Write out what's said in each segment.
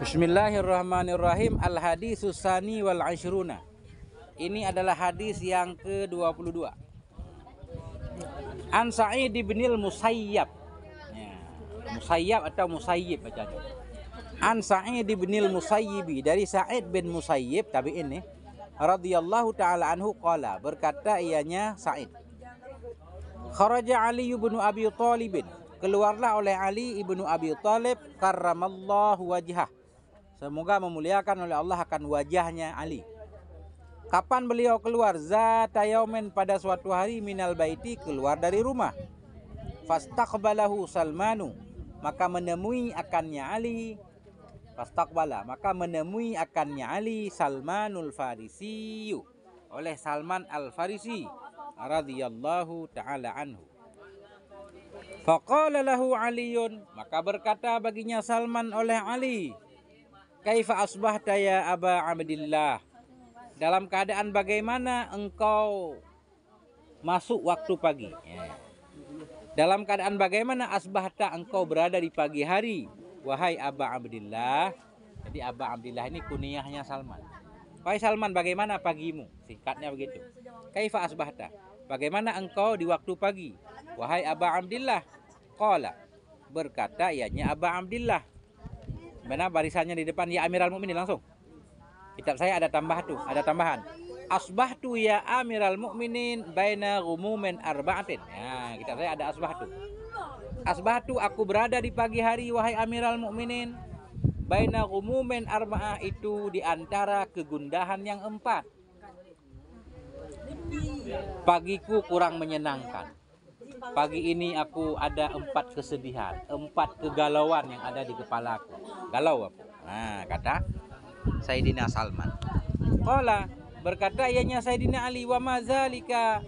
Bismillahirrahmanirrahim. Al hadis Susani wal ashruna. Ini adalah hadis yang ke-22. dua. Ansai bin Musayyab. Ya. Musayyab atau Musayyib baca. An Sa'id bin Musayyibi dari Sa'id bin Musayyib tapi ini radhiyallahu taala anhu qala berkata ianya Sa'id. Kharaja Ali bin Abi Thalib keluarlah oleh Ali ibnu Abi Thalib karramallahu wajah. Semoga memuliakan oleh Allah akan wajahnya Ali. Kapan beliau keluar? Zatayomen pada suatu hari minal baiti keluar dari rumah. Fastaqbalahu Salmanu. Maka menemui akannya Ali. Fastaqbala. Maka menemui akannya Ali Salmanul Farisiu Oleh Salman Al-Farisi. radhiyallahu ta'ala anhu. Faqala lahu maka berkata baginya Salman oleh Ali, "Kaifa asbahta ya Aba Abdillah?" Dalam keadaan bagaimana engkau masuk waktu pagi? Ya. Dalam keadaan bagaimana asbahta engkau berada di pagi hari? Wahai Aba Abdillah. Jadi Aba Abdillah ini kuniyahnya Salman. Wahai Salman, bagaimana pagimu? Singkatnya begitu. Kaifa asbahta? Bagaimana engkau di waktu pagi? Wahai Aba Abdillah. Qala. Berkata ianya Aba Abdillah. Mana barisannya di depan ya Amirul Mukminin langsung. Kitab saya ada tambah tuh, ada tambahan. Asbahtu ya Amirul Mukminin baina gumumin arba'atin. Nah, kitab saya ada asbahtu. Asbahtu aku berada di pagi hari wahai Amirul Mukminin baina gumumin arba'ah itu di antara kegundahan yang empat. Pagiku kurang menyenangkan pagi ini aku ada empat kesedihan, empat kegalauan yang ada di kepala aku. Galau apa? Nah, kata Saidina Salman. Kola berkata ianya Saidina Ali wa mazalika.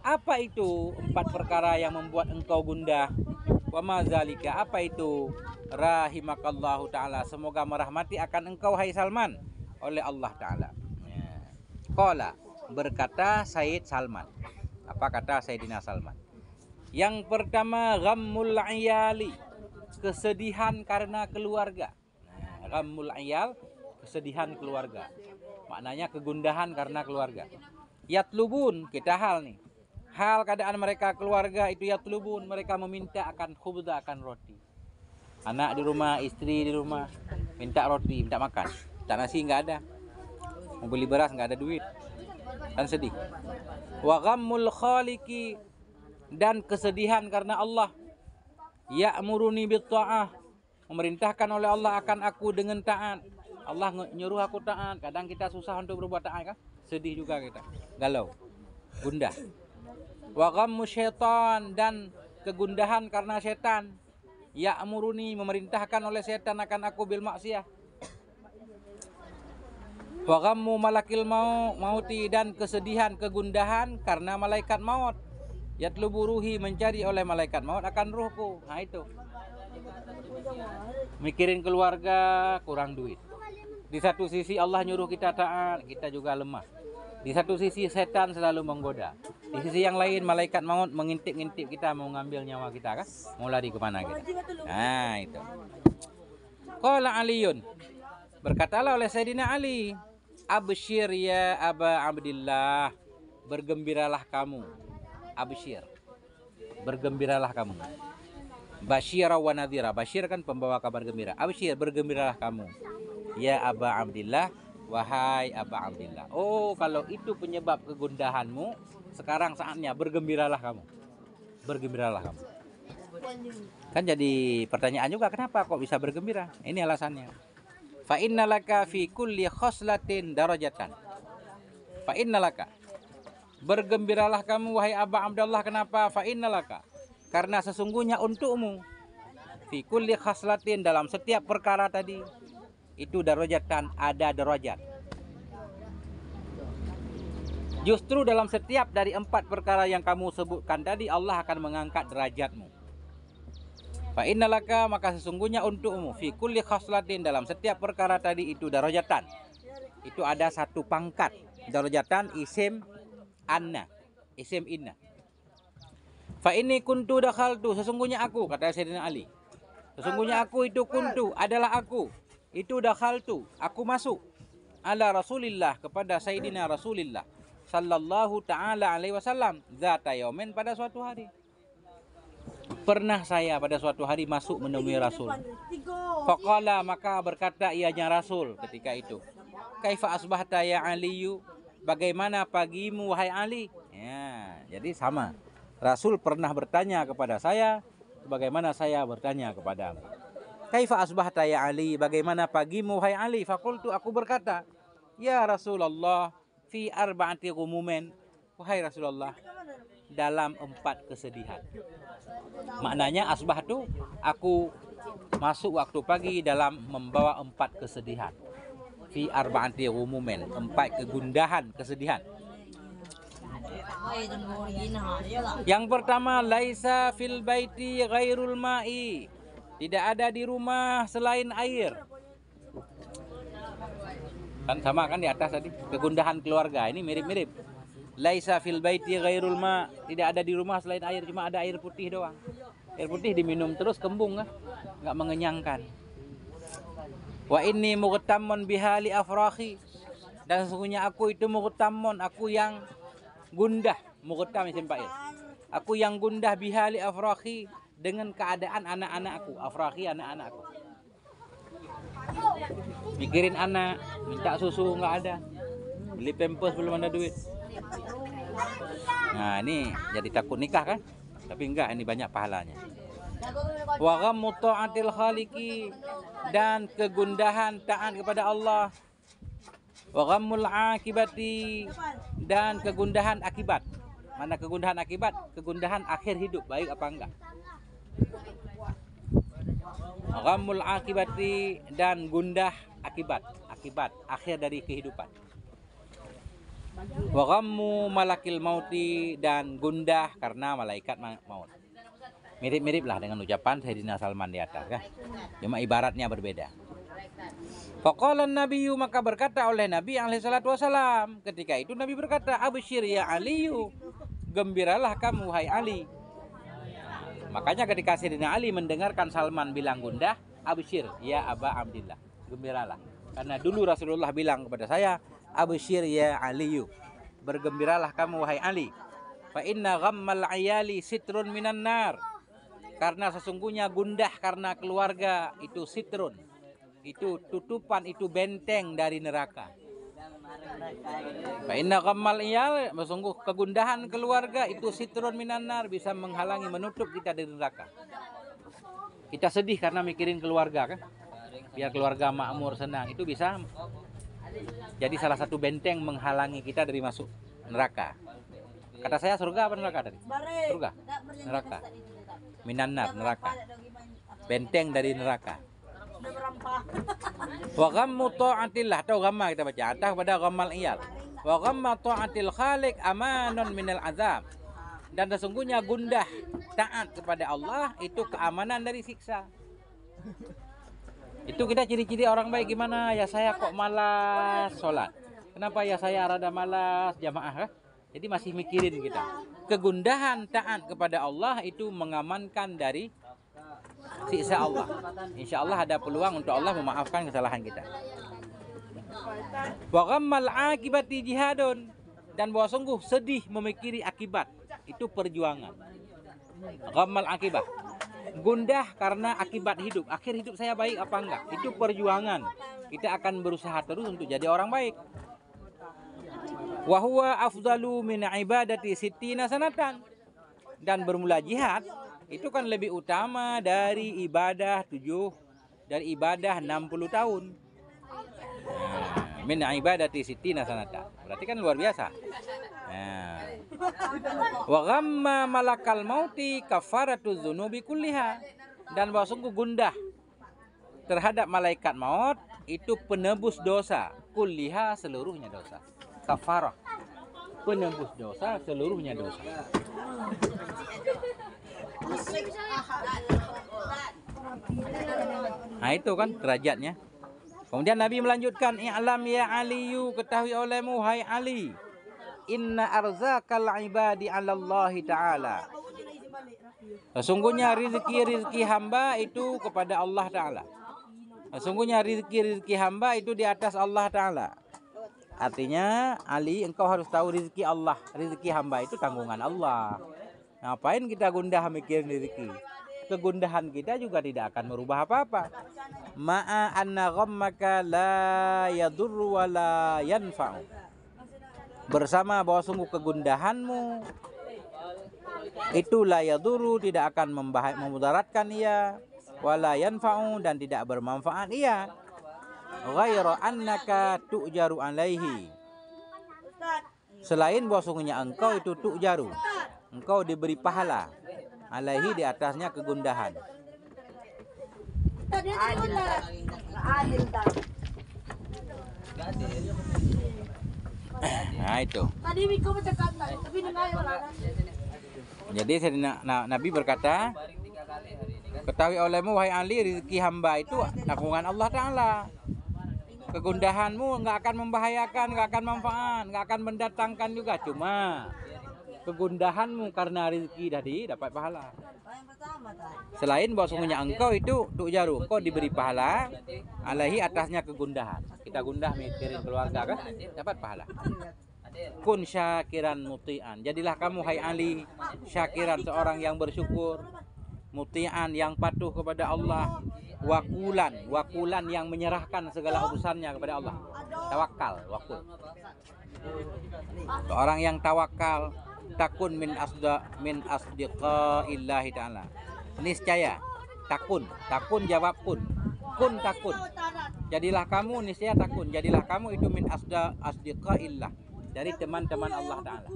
Apa itu empat perkara yang membuat engkau gundah? Wa mazalika apa itu? Rahimakallahu taala. Semoga merahmati akan engkau hai Salman oleh Allah taala. Kola ya. berkata Said Salman. Apa kata Saidina Salman? Yang pertama ghammul ayali, kesedihan karena keluarga. Nah, ghammul ayal, kesedihan keluarga. Maknanya kegundahan karena keluarga. Yatlubun, kita hal nih. Hal keadaan mereka keluarga itu yatlubun, mereka meminta akan khubza akan roti. Anak di rumah, istri di rumah, minta roti, minta makan. Tak nasi nggak ada. Mau beli beras nggak ada duit. Kan sedih. Wa ghammul khaliqi dan kesedihan karena Allah. ya muruni bitta'ah. Memerintahkan oleh Allah akan aku dengan taat. Allah nyuruh aku taat. Kadang kita susah untuk berbuat taat kan? Sedih juga kita. Galau. Gundah. Wa ghammu dan kegundahan karena setan. ya muruni memerintahkan oleh setan akan aku bil maksiyah. Wa ghammu malakil mau mauti dan kesedihan kegundahan karena malaikat maut Yatlubu ruhi mencari oleh malaikat maut akan ruhku. Nah itu. Mikirin keluarga, kurang duit. Di satu sisi Allah nyuruh kita taat, kita juga lemah. Di satu sisi setan selalu menggoda. Di sisi yang lain malaikat maut mengintip-ngintip kita mau ngambil nyawa kita kan? Mau lari kemana kita? Nah itu. Qala Aliun. Berkatalah oleh Sayyidina Ali, Abshir ya Aba Abdillah. Bergembiralah kamu Abshir. Bergembiralah kamu. Bashir wa nadhira. Bashir kan pembawa kabar gembira. Abshir, bergembiralah kamu. Ya Aba Abdillah, wahai Aba Abdillah. Oh, kalau itu penyebab kegundahanmu, sekarang saatnya bergembiralah kamu. Bergembiralah kamu. Kan jadi pertanyaan juga kenapa kok bisa bergembira? Ini alasannya. Fa innalaka fi kulli khoslatin darajatan. Fa innalaka Bergembiralah kamu wahai Aba Abdullah kenapa? Fa innalaka. Karena sesungguhnya untukmu fi kulli khaslatin dalam setiap perkara tadi itu darajatan ada derajat Justru dalam setiap dari empat perkara yang kamu sebutkan tadi Allah akan mengangkat derajatmu. Fa innalaka maka sesungguhnya untukmu fi kulli khaslatin dalam setiap perkara tadi itu darajatan. Itu ada satu pangkat darajatan isim anna isim inna fa ini kuntu dakhaltu sesungguhnya aku kata Sayyidina Ali sesungguhnya aku itu kuntu adalah aku itu dakhaltu aku masuk ala Rasulillah kepada Sayyidina Rasulillah sallallahu taala alaihi wasallam zata yaumin pada suatu hari pernah saya pada suatu hari masuk menemui Rasul faqala maka berkata ianya Rasul ketika itu kaifa asbahta ya aliyu bagaimana pagimu wahai Ali? Ya, jadi sama. Rasul pernah bertanya kepada saya, bagaimana saya bertanya kepadamu. Kaifa asbah ya Ali? Bagaimana pagimu wahai Ali? Fakultu aku berkata, Ya Rasulullah, fi arba'ati umumen. Wahai Rasulullah, dalam empat kesedihan. Maknanya asbah itu aku masuk waktu pagi dalam membawa empat kesedihan fi arba'ati umumen empat kegundahan kesedihan yang pertama laisa fil baiti ghairul ma'i tidak ada di rumah selain air kan sama kan di atas tadi kegundahan keluarga ini mirip-mirip laisa fil baiti ghairul ma tidak ada di rumah selain air cuma ada air putih doang air putih diminum terus kembung enggak kan? nggak mengenyangkan Wa inni mughtammun bihali afrahi. Dan sesungguhnya aku itu mughtammun, aku yang gundah, mughtam isim ya, ya. Aku yang gundah bihali afrahi dengan keadaan anak-anakku, afrahi anak-anakku. Mikirin anak, minta susu nggak ada. Beli pempes belum ada duit. Nah, ini jadi takut nikah kan? Tapi enggak, ini banyak pahalanya wa ghammu ta'atil khaliqi dan kegundahan taat kepada Allah wa ghammul akibati dan kegundahan akibat mana kegundahan akibat kegundahan akhir hidup baik apa enggak ghammul akibati dan gundah akibat akibat akhir dari kehidupan wa ghammu malakil mauti dan gundah karena malaikat maut mirip-mirip lah dengan ucapan Sayyidina Salman di atas kan? cuma ibaratnya berbeda Fakolan Nabi maka berkata oleh Nabi yang salatu wasalam ketika itu Nabi berkata Abushir ya Aliyu gembiralah kamu hai Ali makanya ketika Sayyidina Ali mendengarkan Salman bilang gundah Abushir ya Aba Abdillah gembiralah karena dulu Rasulullah bilang kepada saya Abushir ya Aliyu bergembiralah kamu wahai Ali fa inna ghammal ayali sitrun minan nar karena sesungguhnya gundah karena keluarga itu sitrun. Itu tutupan, itu benteng dari neraka. Baina kamal iyal, sungguh kegundahan keluarga itu sitrun minanar bisa menghalangi, menutup kita dari neraka. Kita sedih karena mikirin keluarga kan? Biar keluarga makmur senang, itu bisa jadi salah satu benteng menghalangi kita dari masuk neraka. Kata saya surga apa neraka tadi? Surga. Neraka minanar neraka benteng dari neraka wa ghammu ta'atillah atau ghamma kita baca atah pada ghammal iyal wa ghamma ta'atil khaliq amanun minal azab dan sesungguhnya gundah taat kepada Allah itu keamanan dari siksa itu kita ciri-ciri orang baik gimana ya saya kok malas sholat kenapa ya saya rada malas jamaah ya? jadi masih mikirin kita kegundahan taat kepada Allah itu mengamankan dari siksa Allah. Insya Allah ada peluang untuk Allah memaafkan kesalahan kita. Bagaimal akibat jihadun dan bahwa sungguh sedih memikiri akibat itu perjuangan. Gamal akibat gundah karena akibat hidup akhir hidup saya baik apa enggak itu perjuangan kita akan berusaha terus untuk jadi orang baik wa huwa afdalu min ibadati sittina sanatan dan bermula jihad itu kan lebih utama dari ibadah 7 dari ibadah 60 tahun nah, min ibadati sittina sanatan berarti kan luar biasa nah. wa ghamma malakal mauti kafaratu dzunubi kulliha dan bahwa sungguh gundah terhadap malaikat maut itu penebus dosa kulliha seluruhnya dosa kafarah penembus dosa seluruhnya dosa nah itu kan derajatnya kemudian Nabi melanjutkan i'lam ya aliyu ketahui olehmu hai Ali inna arzakal ibadi alallahi taala Sesungguhnya rizki-rizki hamba itu kepada Allah Ta'ala. Sesungguhnya rizki-rizki hamba itu di atas Allah Ta'ala. Artinya Ali engkau harus tahu rezeki Allah, rezeki hamba itu tanggungan Allah. Ngapain kita gundah mikirin rezeki? Kegundahan kita juga tidak akan merubah apa-apa. Ma'a anna ghammaka la yadurru wa la yanfa'u. Bersama bahwa sungguh kegundahanmu itu la yadurru tidak akan memudaratkan ia wala yanfa'u dan tidak bermanfaat ia ghaira annaka tu'jaru alaihi selain bahwasanya engkau itu tu'jaru engkau diberi pahala alaihi di atasnya kegundahan nah itu jadi Nabi berkata ketahui olehmu wahai Ali rizki hamba itu nakungan Allah Ta'ala kegundahanmu nggak akan membahayakan nggak akan manfaat nggak akan mendatangkan juga cuma kegundahanmu karena rezeki tadi dapat pahala selain bahwasanya engkau itu untuk jarum kau diberi pahala alahi atasnya kegundahan kita gundah mikirin keluarga kan dapat pahala kun syakiran mutian jadilah kamu hai Ali syakiran seorang yang bersyukur mutian yang patuh kepada Allah wakulan wakulan yang menyerahkan segala urusannya kepada Allah tawakal wakul orang yang tawakal takun min asda min asdiqa illahi taala niscaya takun takun jawab kun kun takun jadilah kamu niscaya takun jadilah kamu itu min asda asdiqa illah dari teman-teman Allah taala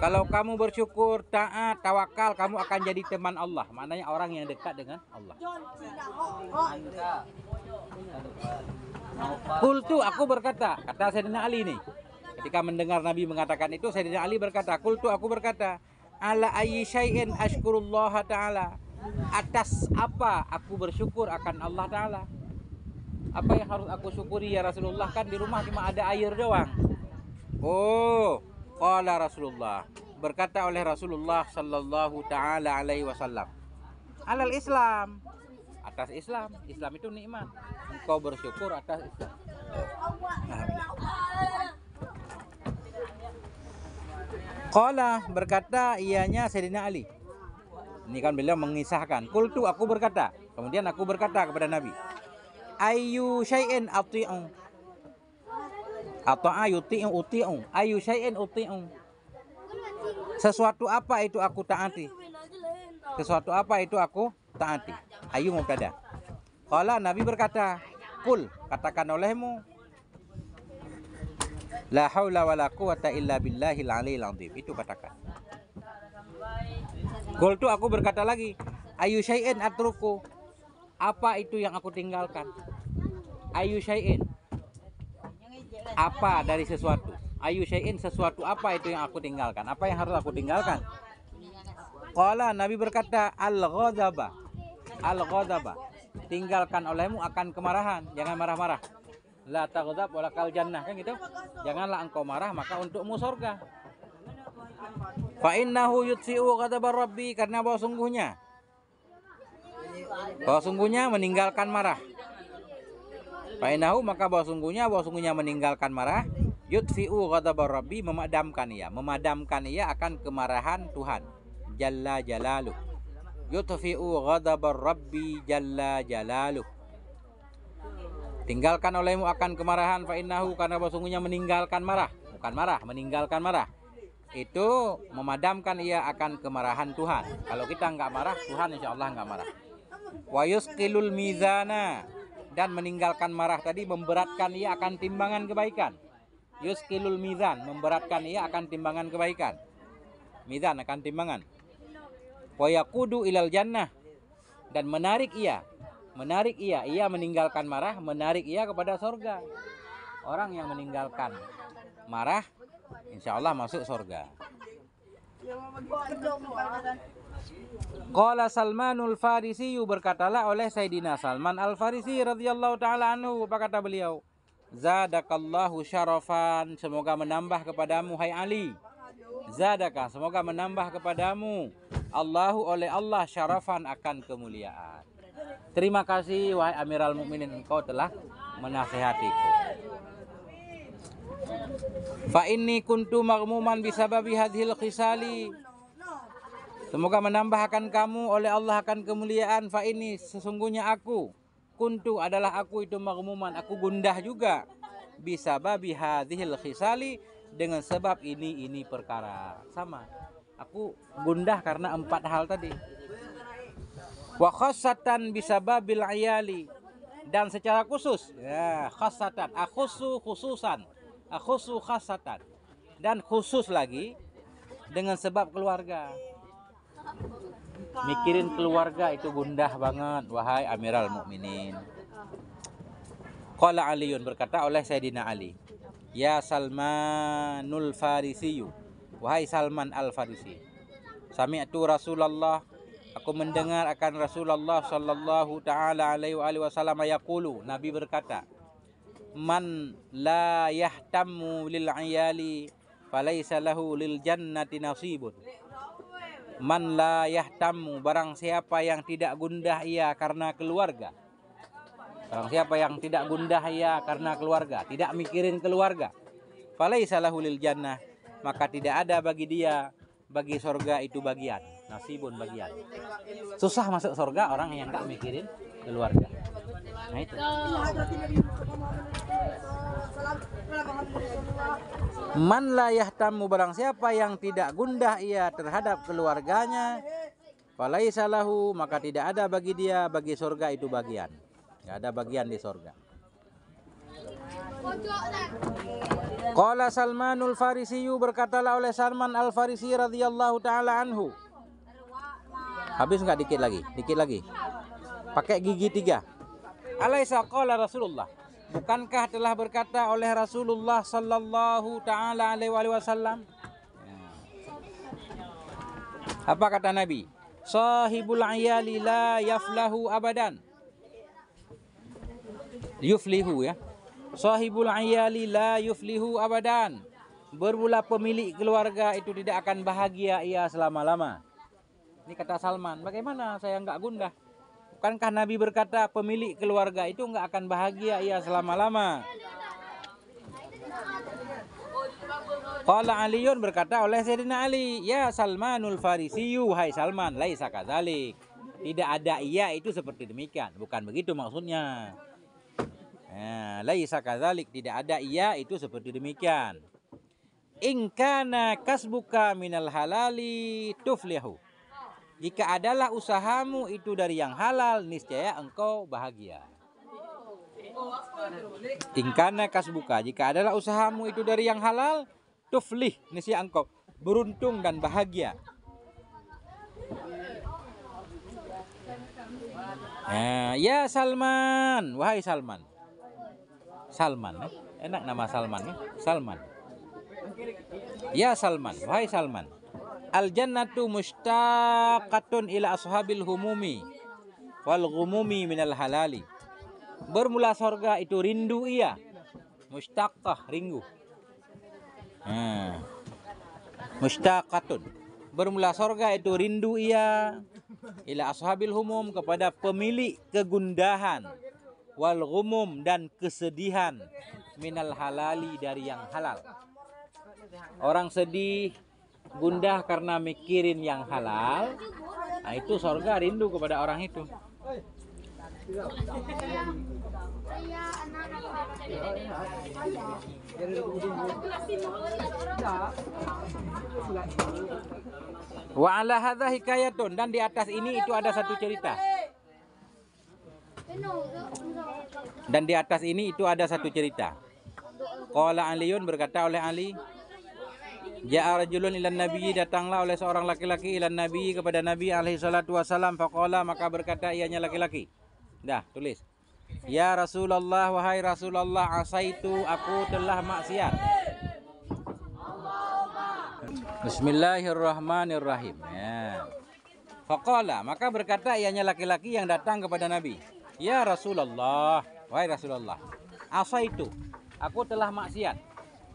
kalau kamu bersyukur, taat, tawakal, kamu akan jadi teman Allah. Maknanya orang yang dekat dengan Allah. Kultu aku berkata, kata Sayyidina Ali nih. Ketika mendengar Nabi mengatakan itu, Sayyidina Ali berkata, Kultu aku berkata, ala ayyi syai'in ashkurullah ta'ala atas apa aku bersyukur akan Allah ta'ala apa yang harus aku syukuri ya Rasulullah kan di rumah cuma ada air doang oh Qala Rasulullah. Berkata oleh Rasulullah sallallahu taala alaihi wasallam. Alal Islam. Atas Islam. Islam itu nikmat. Engkau bersyukur atas Islam. Qala berkata ianya Sayyidina Ali. Ini kan beliau mengisahkan. Kultu aku berkata. Kemudian aku berkata kepada Nabi. Ayu syai'in ati'u atau ayuti'u uti'u ayu syai'in uti'u sesuatu apa itu aku taati sesuatu apa itu aku taati ayu mubtada Kala Nabi berkata Kul katakan olehmu La haula wa la quwata illa billahil aliyil azim Itu katakan Kul tu aku berkata lagi Ayu syai'in atruku Apa itu yang aku tinggalkan Ayu syai'in apa dari sesuatu ayu syai'in sesuatu apa itu yang aku tinggalkan apa yang harus aku tinggalkan kala Nabi berkata al-ghadaba al-ghadaba tinggalkan olehmu akan kemarahan jangan marah-marah la taghzab wala kal jannah kan gitu janganlah engkau marah maka untukmu surga fa innahu yutfi'u rabbi karena bahwa sungguhnya bahwa sungguhnya meninggalkan marah Fainahu maka bahwa sungguhnya bahwa sungguhnya meninggalkan marah yudfi'u ghadabar rabbi memadamkan ia memadamkan ia akan kemarahan Tuhan jalla jalaluh yudfi'u ghadabar rabbi jalla jalaluh tinggalkan olehmu akan kemarahan Fa'inahu karena bahwa sungguhnya meninggalkan marah bukan marah meninggalkan marah itu memadamkan ia akan kemarahan Tuhan kalau kita nggak marah Tuhan insya Allah nggak marah kilul mizana dan meninggalkan marah tadi memberatkan ia akan timbangan kebaikan. Yuskilul mizan memberatkan ia akan timbangan kebaikan. Mizan akan timbangan. kudu ilal jannah dan menarik ia, menarik ia, ia meninggalkan marah, menarik ia kepada sorga. Orang yang meninggalkan marah, insya Allah masuk sorga. Qala Salmanul Farisi berkatalah oleh Sayyidina Salman Al Farisi radhiyallahu taala anhu apa kata beliau? Zadakallahu syarafan, semoga menambah kepadamu hai Ali. Zadaka, semoga menambah kepadamu Allahu oleh Allah syarafan akan kemuliaan. Terima kasih wahai Amiral Mukminin engkau telah menasehatiku. Fa inni kuntu maghmuman bisababi hadhil khisali Semoga menambahkan kamu oleh Allah akan kemuliaan. Fa ini sesungguhnya aku. Kuntu adalah aku itu magmuman. Aku gundah juga. Bisa babi hadhil khisali. Dengan sebab ini, ini perkara. Sama. Aku gundah karena empat hal tadi. Wa khasatan bisa babil ayali. Dan secara khusus. Ya, khasatan. Akhusu khususan. Akhusu khasatan. Dan khusus lagi. Dengan sebab keluarga mikirin keluarga itu gundah banget wahai Amiral Mukminin Qala Aliun berkata oleh Sayyidina Ali Ya Salmanul Farisiyu Wahai Salman Al-Farisi Sami'tu Rasulullah Aku mendengar akan Rasulullah sallallahu taala alaihi wasallam yaqulu Nabi berkata Man la yahtammu lil ayali falaysa lahu lil jannati nasibun Man la yahtamu barang siapa yang tidak gundah ia karena keluarga. Barang siapa yang tidak gundah ia karena keluarga, tidak mikirin keluarga. Falaisa lahu lil jannah, maka tidak ada bagi dia bagi sorga itu bagian, nasibun bagian. Susah masuk sorga orang yang tak mikirin keluarga. Nah itu. Man la yahtamu barang siapa yang tidak gundah ia terhadap keluarganya Walai salahu maka tidak ada bagi dia bagi surga itu bagian. tidak ada bagian di surga. Qala Salmanul Farisiyu berkatalah oleh Salman Al Farisi radhiyallahu taala anhu. Habis enggak dikit lagi? Dikit lagi. Pakai gigi tiga. Alaisa qala Rasulullah. Bukankah telah berkata oleh Rasulullah sallallahu taala alaihi wasallam? Ya. Apa kata Nabi? Sahibul ayali la yaflahu abadan. Yuflihu ya. Sahibul ayali la yuflihu abadan. Bermula pemilik keluarga itu tidak akan bahagia ia selama-lama. Ini kata Salman. Bagaimana saya nggak gundah? Bukankah Nabi berkata pemilik keluarga itu nggak akan bahagia ia selama-lama? Qala Aliun berkata oleh Sayyidina Ali, "Ya Salmanul Farisiyu, hai Salman, laisa kadzalik." Tidak ada ia itu seperti demikian, bukan begitu maksudnya. Nah, laisa kadzalik, tidak ada ia itu seperti demikian. In kana kasbuka minal halali tuflihu. Jika adalah usahamu itu dari yang halal, niscaya engkau bahagia. Ingkana kasbuka, jika adalah usahamu itu dari yang halal, tuflih, niscaya engkau beruntung dan bahagia. Nah, ya Salman, wahai Salman. Salman, eh? enak nama Salman, eh? Salman. Ya Salman, wahai Salman al jannatu mushtaqatun ila ashabil humumi wal ghumumi minal halali bermula sorga itu rindu ia mushtaqah rindu hmm. mushtaqatun bermula sorga itu rindu ia ila ashabil humum kepada pemilik kegundahan wal ghumum dan kesedihan minal halali dari yang halal orang sedih gundah karena mikirin yang halal nah itu sorga rindu kepada orang itu wa hadha hikayatun dan di atas ini itu ada satu cerita dan di atas ini itu ada satu cerita Qala Aliun berkata oleh Ali Ja'a rajulun ilan Nabi datanglah oleh seorang laki-laki ilan Nabi kepada Nabi alaihi salatu wasalam faqala maka berkata ianya laki-laki. Dah, tulis. Ya Rasulullah wahai Rasulullah asaitu aku telah maksiat. Bismillahirrahmanirrahim. Ya. Faqala maka berkata ianya laki-laki yang datang kepada Nabi. Ya Rasulullah wahai Rasulullah asaitu aku telah maksiat.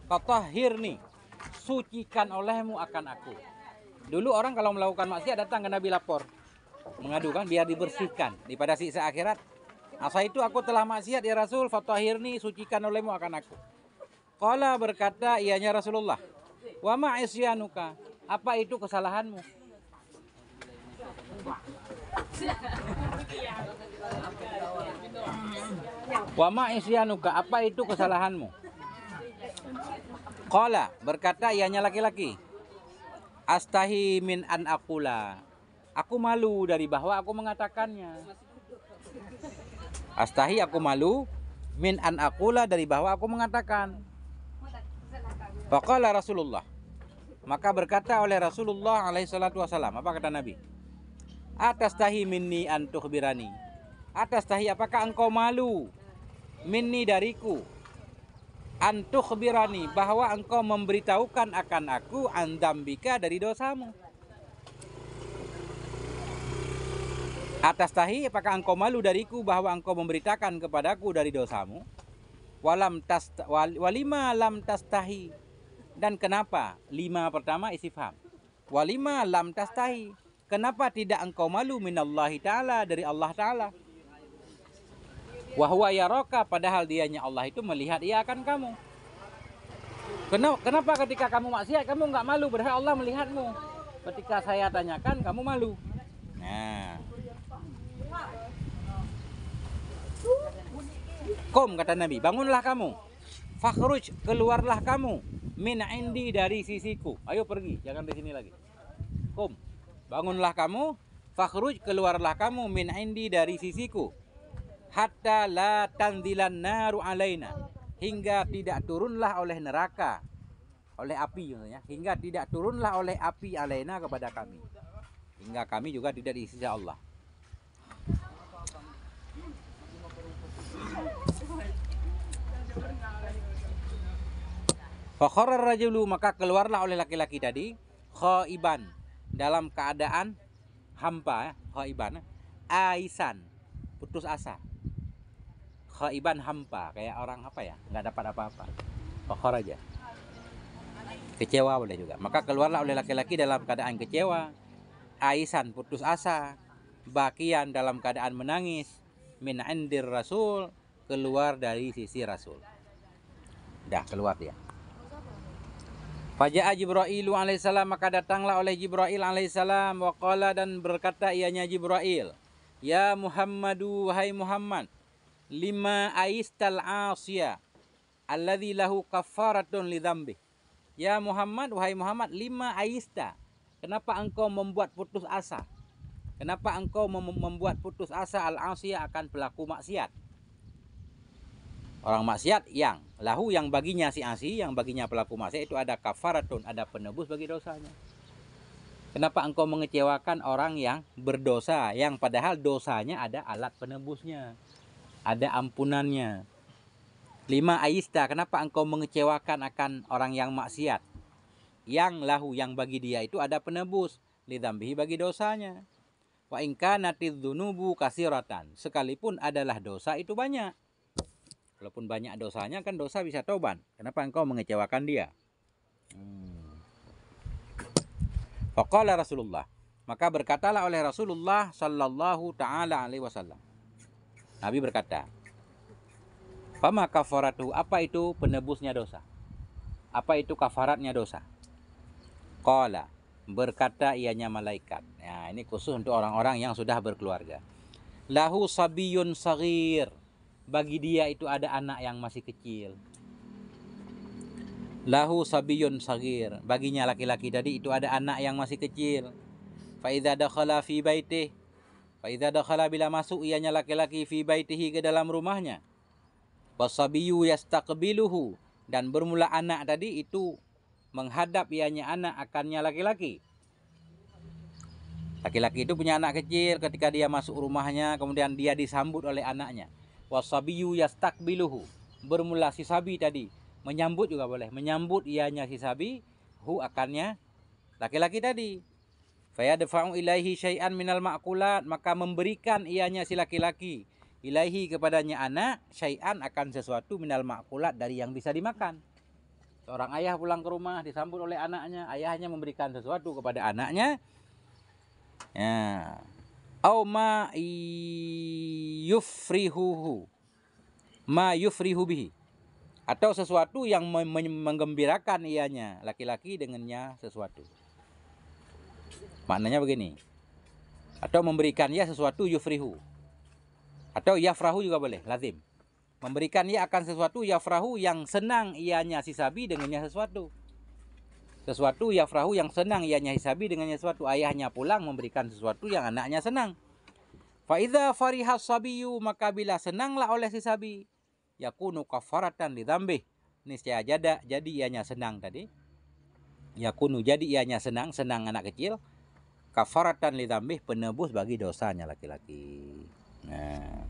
Fatahhirni sucikan olehmu akan aku. Dulu orang kalau melakukan maksiat datang ke Nabi lapor. Mengadukan biar dibersihkan. Daripada siksa akhirat. Asa itu aku telah maksiat ya Rasul. Fatahirni sucikan olehmu akan aku. Kala berkata ianya ya Rasulullah. Wa ma'isyanuka. Apa itu kesalahanmu? Wa ma'isyanuka. Apa itu kesalahanmu? Qala berkata ianya laki-laki. Astahi min an akula. Aku malu dari bahwa aku mengatakannya. Astahi aku malu min an akula dari bahwa aku mengatakan. Faqala Rasulullah. Maka berkata oleh Rasulullah alaihi salatu wasallam, apa kata Nabi? Atas tahi minni an tuhbirani. Atas tahi apakah engkau malu minni dariku antuh kebirani bahwa engkau memberitahukan akan aku andambika dari dosamu. Atas tahi, apakah engkau malu dariku bahwa engkau memberitakan kepadaku dari dosamu? Walam tas walima lam tas tahi. Dan kenapa? Lima pertama isi faham. Walima lam tas tahi. Kenapa tidak engkau malu minallahi ta'ala dari Allah ta'ala? Wahwa yaroka padahal dianya Allah itu melihat ia akan kamu. Kenapa, ketika kamu maksiat kamu nggak malu padahal Allah melihatmu. Ketika saya tanyakan kamu malu. Nah. Kom kata Nabi, bangunlah kamu. Fakhruj, keluarlah kamu. Min indi dari sisiku. Ayo pergi, jangan di sini lagi. Kom, bangunlah kamu. Fakhruj, keluarlah kamu. Min indi dari sisiku hatta la tanzilan naru alaina hingga tidak turunlah oleh neraka oleh api maksudnya hingga tidak turunlah oleh api alaina kepada kami hingga kami juga tidak diisi Allah Fakhorar rajulu maka keluarlah oleh laki-laki tadi khaiban dalam keadaan hampa ya, khaiban aisan putus asa khaiban hampa kayak orang apa ya nggak dapat apa-apa pokor aja kecewa boleh juga maka keluarlah oleh laki-laki dalam keadaan kecewa aisan putus asa bakian dalam keadaan menangis min rasul keluar dari sisi rasul dah keluar dia Faja'a Jibrailu alaihissalam maka datanglah oleh Jibrail alaihissalam wakola dan berkata ianya Jibrail Ya Muhammadu wahai Muhammad lima aistal asya alladhi lahu kafaratun lidhambi. Ya Muhammad, wahai Muhammad, lima aista. Kenapa engkau membuat putus asa? Kenapa engkau mem membuat putus asa al-asya akan pelaku maksiat? Orang maksiat yang lahu yang baginya si asi, yang baginya pelaku maksiat itu ada kafaratun, ada penebus bagi dosanya. Kenapa engkau mengecewakan orang yang berdosa yang padahal dosanya ada alat penebusnya? ada ampunannya. Lima Aista, kenapa engkau mengecewakan akan orang yang maksiat? Yang lahu yang bagi dia itu ada penebus, lidambihi bagi dosanya. Wa ingka dunubu kasiratan, sekalipun adalah dosa itu banyak. Walaupun banyak dosanya kan dosa bisa toban. Kenapa engkau mengecewakan dia? Hmm. Rasulullah. Maka berkatalah oleh Rasulullah sallallahu taala alaihi wasallam. Nabi berkata, Fama kafaratu, apa itu penebusnya dosa? Apa itu kafaratnya dosa? Qala, berkata ianya malaikat. Nah, ini khusus untuk orang-orang yang sudah berkeluarga. Lahu sabiyun sagir. Bagi dia itu ada anak yang masih kecil. Lahu sabiyun sagir. Baginya laki-laki tadi itu ada anak yang masih kecil. Fa'idha dakhala fi baitih Faiza dakhala bila masuk ianya laki-laki fi baitihi ke dalam rumahnya. Wasabiyu yastaqbiluhu dan bermula anak tadi itu menghadap ianya anak akannya laki-laki. Laki-laki itu punya anak kecil ketika dia masuk rumahnya kemudian dia disambut oleh anaknya. Wasabiyu yastaqbiluhu bermula si sabi tadi menyambut juga boleh menyambut ianya si sabi hu akannya laki-laki tadi Fayadfa'u ilaihi syai'an minal ma'kulat, maka memberikan ianya si laki-laki ilaihi kepadanya anak syai'an akan sesuatu minal ma'kulat dari yang bisa dimakan. Seorang ayah pulang ke rumah disambut oleh anaknya, ayahnya memberikan sesuatu kepada anaknya. Ya. Au ma yufrihuhu. Ma yufrihu bihi. Atau sesuatu yang menggembirakan ianya, laki-laki dengannya sesuatu. Maknanya begini. Atau memberikan memberikannya sesuatu yufrihu. Atau yafrahu juga boleh, lazim. memberikan Memberikannya akan sesuatu yafrahu yang senang ianya si sabi dengannya sesuatu. Sesuatu yafrahu yang senang ianya si sabi dengannya sesuatu. Ayahnya pulang memberikan sesuatu yang anaknya senang. faiza farihas sabiyu maka bila senanglah oleh si sabi. Yakunu kafaratan ini Niscaya jada jadi ianya senang tadi yakunu jadi ianya senang senang anak kecil Kafarat dan lidambih penebus bagi dosanya laki-laki nah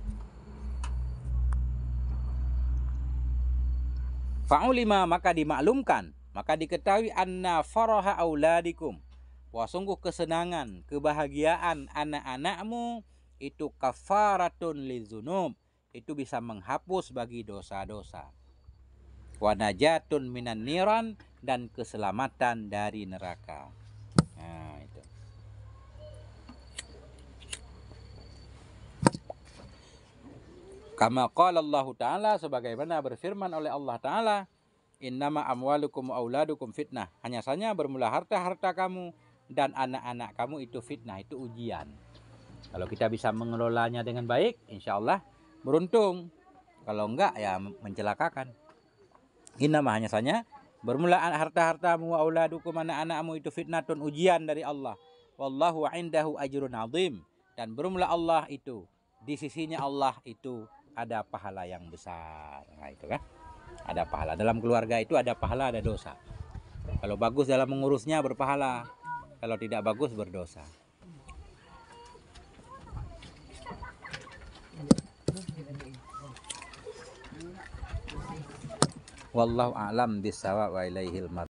fa'ulima maka dimaklumkan maka diketahui anna faraha auladikum bahwa sungguh kesenangan kebahagiaan anak-anakmu itu kafaratun lizunub itu bisa menghapus bagi dosa-dosa wa najatun minan niran dan keselamatan dari neraka Kama qala Allah Ta'ala sebagaimana berfirman oleh Allah Ta'ala Innama amwalukum auladukum fitnah Hanya saja bermula harta-harta kamu dan anak-anak kamu itu fitnah, itu ujian Kalau kita bisa mengelolanya dengan baik insya Allah beruntung Kalau enggak ya mencelakakan Innama hanya saja bermula harta-hartamu auladukum anak-anakmu itu fitnah fitnatun ujian dari Allah Wallahu indahu ajrun azim Dan bermula Allah itu di sisinya Allah itu ada pahala yang besar. Nah, itu kan. Ada pahala. Dalam keluarga itu ada pahala, ada dosa. Kalau bagus dalam mengurusnya berpahala. Kalau tidak bagus berdosa. Wallahu a'lam bisawab wa